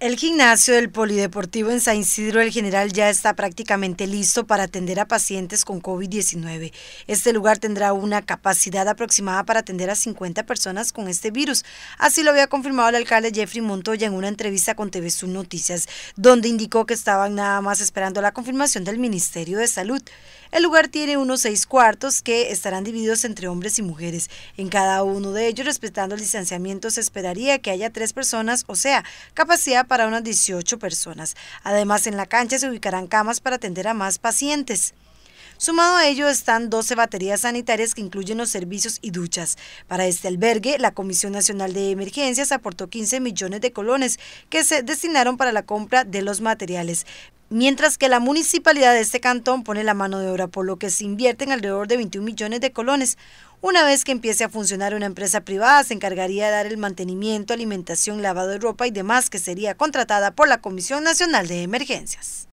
El gimnasio del Polideportivo en San Isidro del General ya está prácticamente listo para atender a pacientes con COVID-19. Este lugar tendrá una capacidad aproximada para atender a 50 personas con este virus. Así lo había confirmado el alcalde Jeffrey Montoya en una entrevista con TV Noticias, donde indicó que estaban nada más esperando la confirmación del Ministerio de Salud. El lugar tiene unos seis cuartos que estarán divididos entre hombres y mujeres. En cada uno de ellos, respetando el distanciamiento, se esperaría que haya tres personas, o sea, capacidad para unas 18 personas. Además, en la cancha se ubicarán camas para atender a más pacientes. Sumado a ello están 12 baterías sanitarias que incluyen los servicios y duchas. Para este albergue, la Comisión Nacional de Emergencias aportó 15 millones de colones que se destinaron para la compra de los materiales mientras que la municipalidad de este cantón pone la mano de obra, por lo que se invierten alrededor de 21 millones de colones. Una vez que empiece a funcionar una empresa privada, se encargaría de dar el mantenimiento, alimentación, lavado de ropa y demás que sería contratada por la Comisión Nacional de Emergencias.